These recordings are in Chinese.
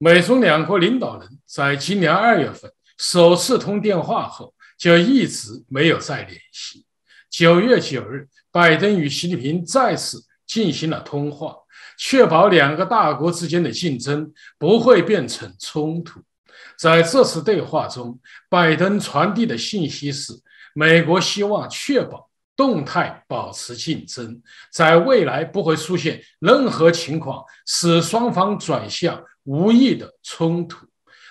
美中两国领导人在今年二月份首次通电话后，就一直没有再联系。九月九日，拜登与习近平再次进行了通话，确保两个大国之间的竞争不会变成冲突。在这次对话中，拜登传递的信息是：美国希望确保动态保持竞争，在未来不会出现任何情况使双方转向。无意的冲突。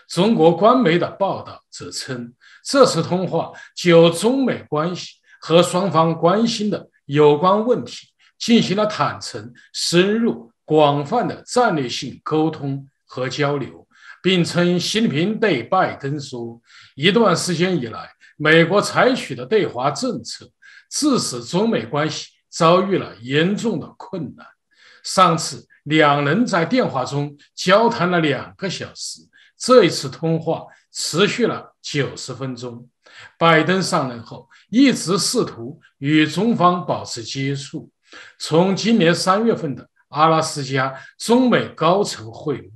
中国官媒的报道则称，这次通话就中美关系和双方关心的有关问题进行了坦诚、深入、广泛的战略性沟通和交流，并称习近平对拜登说：“一段时间以来，美国采取的对华政策致使中美关系遭遇了严重的困难。”上次。两人在电话中交谈了两个小时。这一次通话持续了九十分钟。拜登上任后一直试图与中方保持接触，从今年三月份的阿拉斯加中美高层会晤，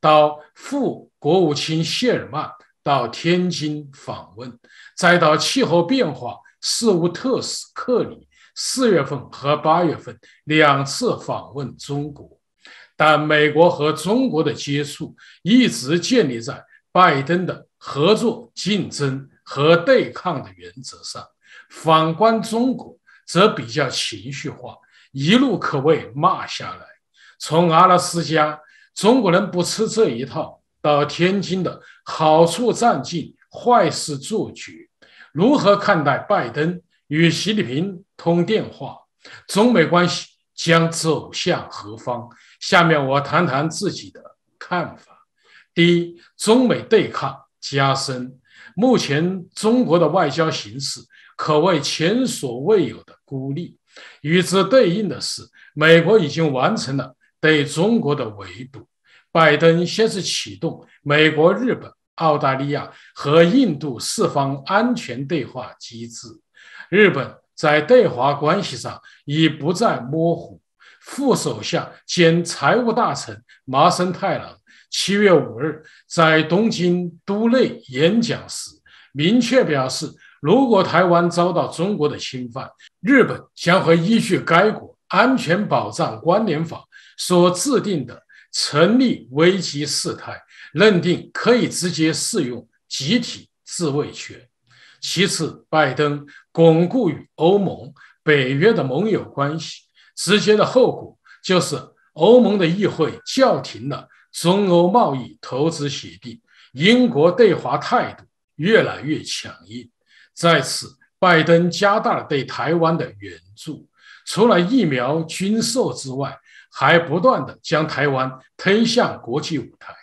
到副国务卿谢尔曼到天津访问，再到气候变化事务特使克里四月份和八月份两次访问中国。但美国和中国的接触一直建立在拜登的合作、竞争和对抗的原则上。反观中国，则比较情绪化，一路可谓骂下来。从阿拉斯加，中国人不吃这一套，到天津的“好处占尽，坏事做绝”，如何看待拜登与习近平通电话？中美关系将走向何方？下面我谈谈自己的看法。第一，中美对抗加深。目前中国的外交形势可谓前所未有的孤立，与之对应的是，美国已经完成了对中国的围堵。拜登先是启动美国、日本、澳大利亚和印度四方安全对话机制，日本在对华关系上已不再模糊。副首相兼财务大臣麻生太郎七月五日在东京都内演讲时，明确表示，如果台湾遭到中国的侵犯，日本将会依据该国安全保障关联法所制定的成立危机事态认定，可以直接适用集体自卫权。其次，拜登巩固与欧盟、北约的盟友关系。直接的后果就是，欧盟的议会叫停了中欧贸易投资协定。英国对华态度越来越强硬，在此，拜登加大了对台湾的援助，除了疫苗军售之外，还不断的将台湾推向国际舞台。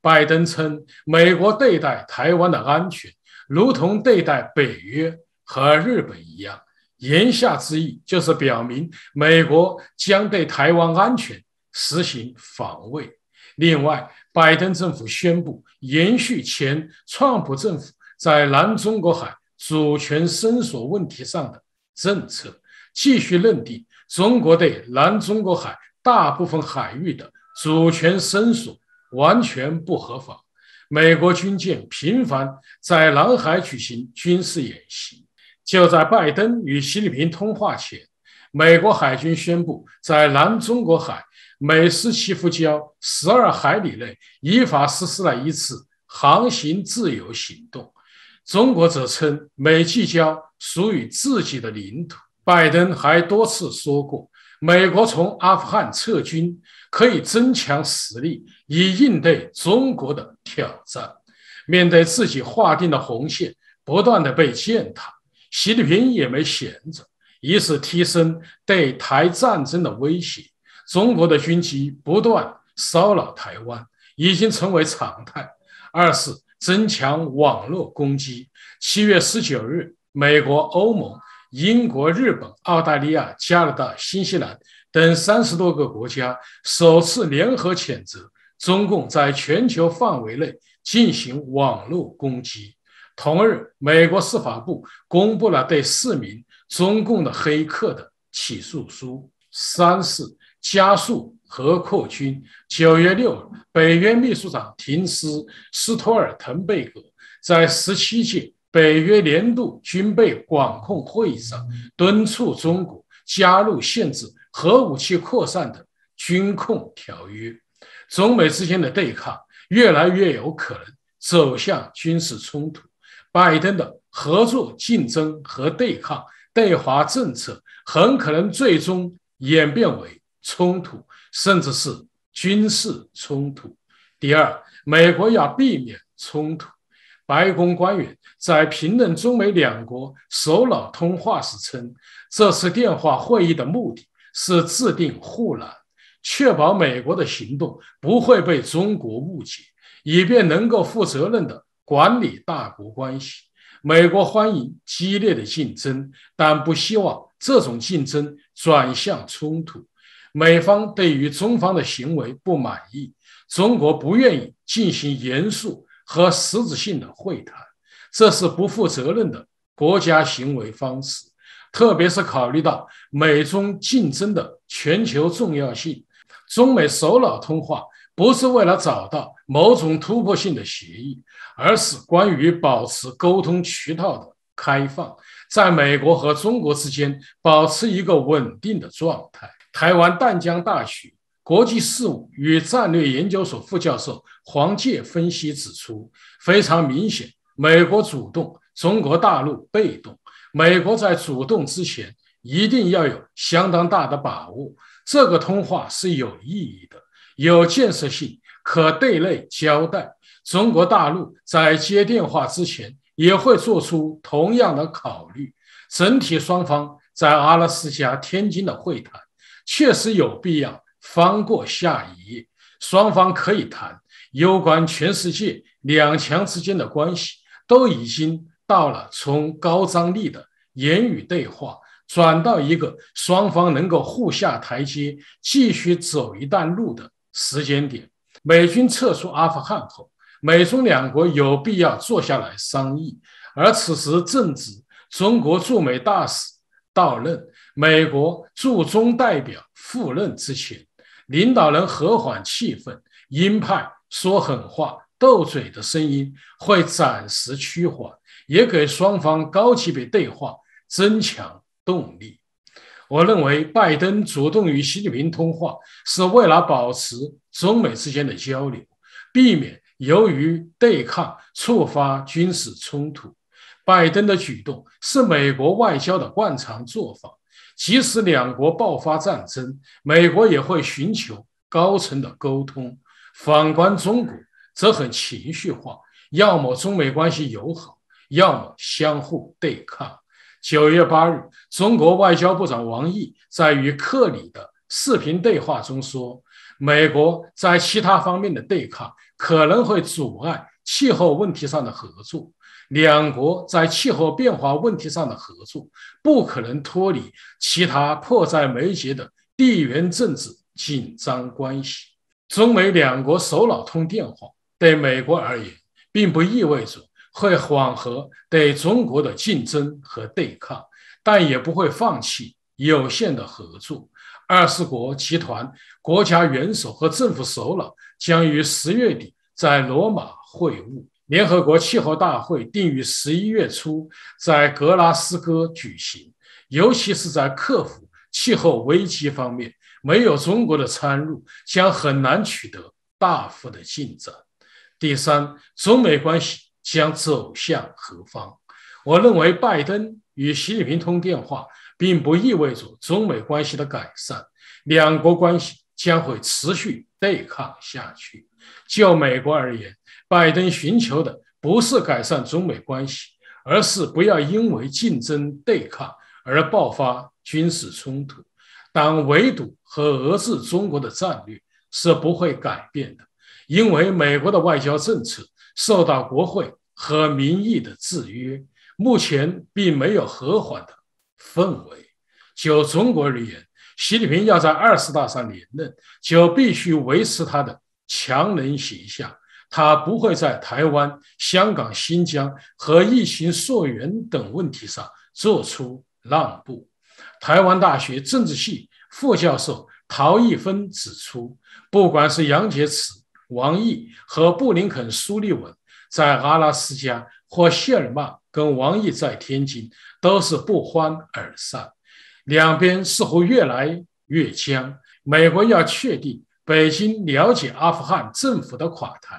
拜登称，美国对待台湾的安全，如同对待北约和日本一样。言下之意就是表明，美国将对台湾安全实行防卫。另外，拜登政府宣布延续前川普政府在南中国海主权伸索问题上的政策，继续认定中国对南中国海大部分海域的主权伸索完全不合法。美国军舰频繁在南海举行军事演习。就在拜登与习近平通话前，美国海军宣布在南中国海美斯奇福礁十二海里内依法实施了一次航行自由行动。中国则称美济礁属于自己的领土。拜登还多次说过，美国从阿富汗撤军可以增强实力，以应对中国的挑战。面对自己划定的红线，不断的被践踏。习近平也没闲着，一是提升对台战争的威胁，中国的军机不断骚扰台湾，已经成为常态；二是增强网络攻击。七月十九日，美国、欧盟、英国、日本、澳大利亚、加拿大、新西兰等三十多个国家首次联合谴责中共在全球范围内进行网络攻击。同日，美国司法部公布了对四名中共的黑客的起诉书。三是加速和扩军。九月六日，北约秘书长廷斯·斯托尔滕贝格在十七届北约年度军备管控会议上敦促中国加入限制核武器扩散的军控条约。中美之间的对抗越来越有可能走向军事冲突。拜登的合作、竞争和对抗对华政策，很可能最终演变为冲突，甚至是军事冲突。第二，美国要避免冲突。白宫官员在评论中美两国首脑通话时称，这次电话会议的目的是制定护栏，确保美国的行动不会被中国误解，以便能够负责任的。管理大国关系，美国欢迎激烈的竞争，但不希望这种竞争转向冲突。美方对于中方的行为不满意，中国不愿意进行严肃和实质性的会谈，这是不负责任的国家行为方式，特别是考虑到美中竞争的全球重要性。中美首脑通话。不是为了找到某种突破性的协议，而是关于保持沟通渠道的开放，在美国和中国之间保持一个稳定的状态。台湾淡江大学国际事务与战略研究所副教授黄介分析指出，非常明显，美国主动，中国大陆被动。美国在主动之前，一定要有相当大的把握。这个通话是有意义的。有建设性，可对内交代。中国大陆在接电话之前也会做出同样的考虑。整体双方在阿拉斯加、天津的会谈，确实有必要翻过下一页。双方可以谈有关全世界两强之间的关系，都已经到了从高张力的言语对话，转到一个双方能够互下台阶，继续走一段路的。时间点，美军撤出阿富汗后，美中两国有必要坐下来商议。而此时正值中国驻美大使到任、美国驻中代表赴任之前，领导人和缓气氛，鹰派说狠话、斗嘴的声音会暂时趋缓，也给双方高级别对话增强动力。我认为，拜登主动与习近平通话，是为了保持中美之间的交流，避免由于对抗触发军事冲突。拜登的举动是美国外交的惯常做法，即使两国爆发战争，美国也会寻求高层的沟通。反观中国，则很情绪化，要么中美关系友好，要么相互对抗。九月八日，中国外交部长王毅在与克里的视频对话中说：“美国在其他方面的对抗可能会阻碍气候问题上的合作。两国在气候变化问题上的合作不可能脱离其他迫在眉睫的地缘政治紧张关系。中美两国首脑通电话，对美国而言，并不意味着。”会缓和对中国的竞争和对抗，但也不会放弃有限的合作。二十国集团国家元首和政府首脑将于十月底在罗马会晤，联合国气候大会定于十一月初在格拉斯哥举行。尤其是在克服气候危机方面，没有中国的参入，将很难取得大幅的进展。第三，中美关系。将走向何方？我认为，拜登与习近平通电话，并不意味着中美关系的改善。两国关系将会持续对抗下去。就美国而言，拜登寻求的不是改善中美关系，而是不要因为竞争对抗而爆发军事冲突。但围堵和遏制中国的战略是不会改变的，因为美国的外交政策。受到国会和民意的制约，目前并没有和缓的氛围。就中国而言，习近平要在二十大上连任，就必须维持他的强人形象。他不会在台湾、香港、新疆和疫情溯源等问题上做出让步。台湾大学政治系副教授陶一芬指出，不管是杨洁篪。王毅和布林肯、苏利文在阿拉斯加或谢尔曼跟王毅在天津都是不欢而散，两边似乎越来越僵。美国要确定北京了解阿富汗政府的垮台，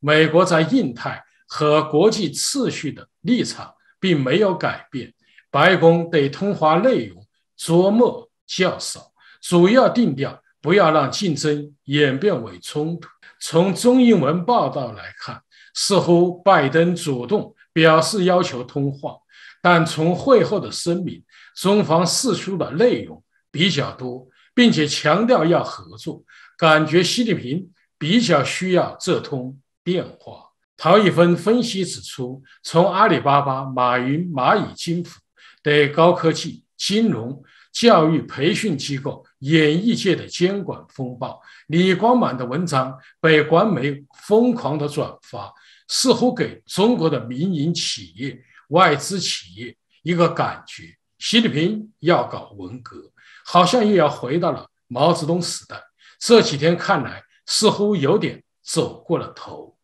美国在印太和国际秩序的立场并没有改变。白宫对通话内容琢磨较少，主要定调不要让竞争演变为冲突。从中英文报道来看，似乎拜登主动表示要求通话，但从会后的声明，中方释出的内容比较多，并且强调要合作，感觉习近平比较需要这通电话。陶逸芬分析指出，从阿里巴巴、马云、蚂蚁金服对高科技、金融、教育培训机构、演艺界的监管风暴。李光满的文章被官媒疯狂的转发，似乎给中国的民营企业、外资企业一个感觉：习近平要搞文革，好像又要回到了毛泽东时代。这几天看来似乎有点走过了头。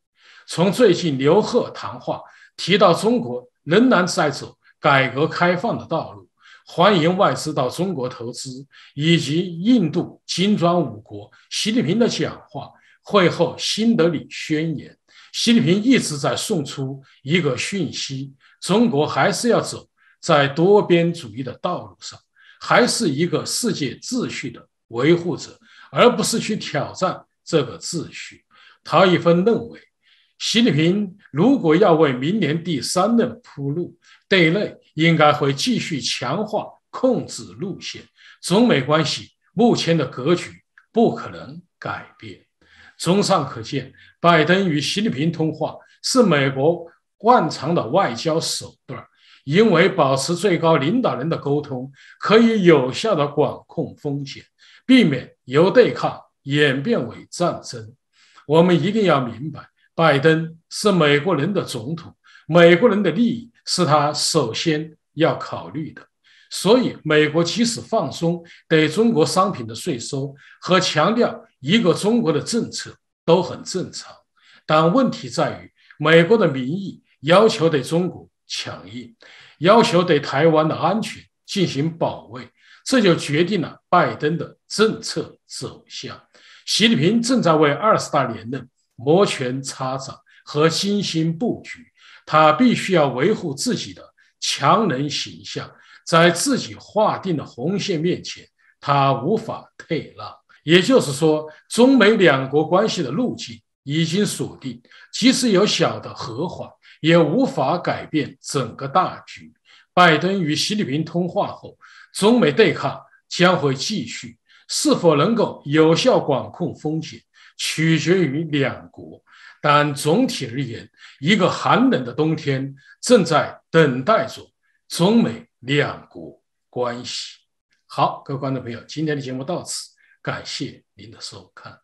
从最近刘鹤谈话提到，中国仍然在走改革开放的道路。欢迎外资到中国投资，以及印度、金砖五国，习近平的讲话会后新德里宣言，习近平一直在送出一个讯息：中国还是要走在多边主义的道路上，还是一个世界秩序的维护者，而不是去挑战这个秩序。陶一峰认为。习近平如果要为明年第三任铺路，对内应该会继续强化控制路线。中美关系目前的格局不可能改变。综上可见，拜登与习近平通话是美国惯常的外交手段，因为保持最高领导人的沟通可以有效的管控风险，避免由对抗演变为战争。我们一定要明白。拜登是美国人的总统，美国人的利益是他首先要考虑的，所以美国即使放松对中国商品的税收和强调一个中国的政策都很正常。但问题在于，美国的民意要求对中国强硬，要求对台湾的安全进行保卫，这就决定了拜登的政策走向。习近平正在为二十大连任。摩拳擦掌和精心布局，他必须要维护自己的强人形象，在自己划定的红线面前，他无法退让。也就是说，中美两国关系的路径已经锁定，即使有小的和缓，也无法改变整个大局。拜登与习近平通话后，中美对抗将会继续，是否能够有效管控风险？取决于两国，但总体而言，一个寒冷的冬天正在等待着中美两国关系。好，各位观众朋友，今天的节目到此，感谢您的收看。